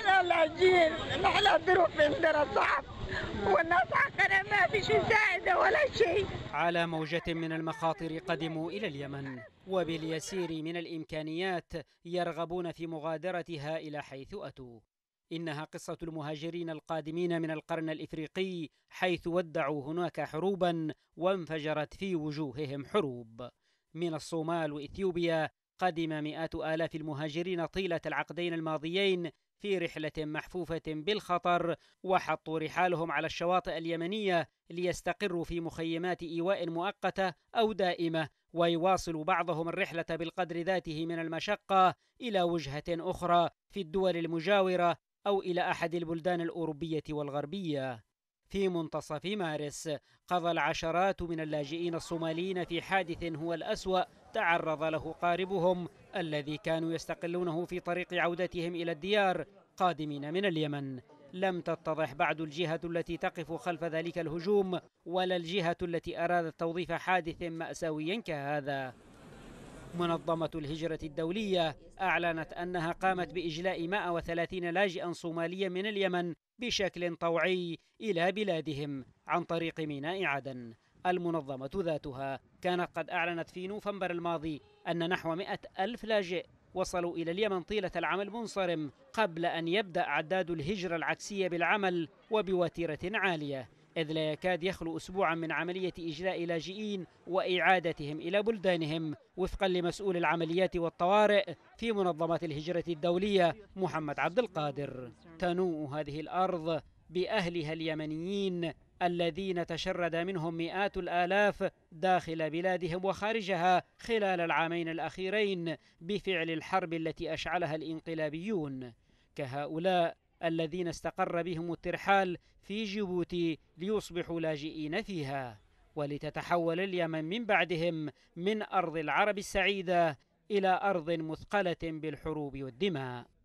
انا العجين نحن الظروف عندنا صعب والناس عندنا ما فيش مساعده ولا شيء على موجه من المخاطر قدموا الى اليمن وباليسير من الامكانيات يرغبون في مغادرتها الى حيث اتوا إنها قصة المهاجرين القادمين من القرن الإفريقي حيث ودعوا هناك حروبا وانفجرت في وجوههم حروب من الصومال وإثيوبيا قدم مئات آلاف المهاجرين طيلة العقدين الماضيين في رحلة محفوفة بالخطر وحطوا رحالهم على الشواطئ اليمنية ليستقروا في مخيمات إيواء مؤقتة أو دائمة ويواصل بعضهم الرحلة بالقدر ذاته من المشقة إلى وجهة أخرى في الدول المجاورة أو إلى أحد البلدان الأوروبية والغربية في منتصف مارس قضى العشرات من اللاجئين الصوماليين في حادث هو الأسوأ تعرض له قاربهم الذي كانوا يستقلونه في طريق عودتهم إلى الديار قادمين من اليمن لم تتضح بعد الجهة التي تقف خلف ذلك الهجوم ولا الجهة التي أرادت توظيف حادث مأساوي كهذا منظمة الهجرة الدولية أعلنت أنها قامت بإجلاء 130 لاجئا صوماليا من اليمن بشكل طوعي إلى بلادهم عن طريق ميناء عدن المنظمة ذاتها كانت قد أعلنت في نوفمبر الماضي أن نحو 100 ألف لاجئ وصلوا إلى اليمن طيلة العام المنصرم قبل أن يبدأ عداد الهجرة العكسية بالعمل وبوتيرة عالية إذ لا يكاد يخلو أسبوعا من عملية إجلاء لاجئين وإعادتهم إلى بلدانهم وفقا لمسؤول العمليات والطوارئ في منظمة الهجرة الدولية محمد عبد القادر تنوء هذه الأرض بأهلها اليمنيين الذين تشرد منهم مئات الآلاف داخل بلادهم وخارجها خلال العامين الأخيرين بفعل الحرب التي أشعلها الإنقلابيون كهؤلاء الذين استقر بهم الترحال في جيبوتي ليصبحوا لاجئين فيها ولتتحول اليمن من بعدهم من أرض العرب السعيدة إلى أرض مثقلة بالحروب والدماء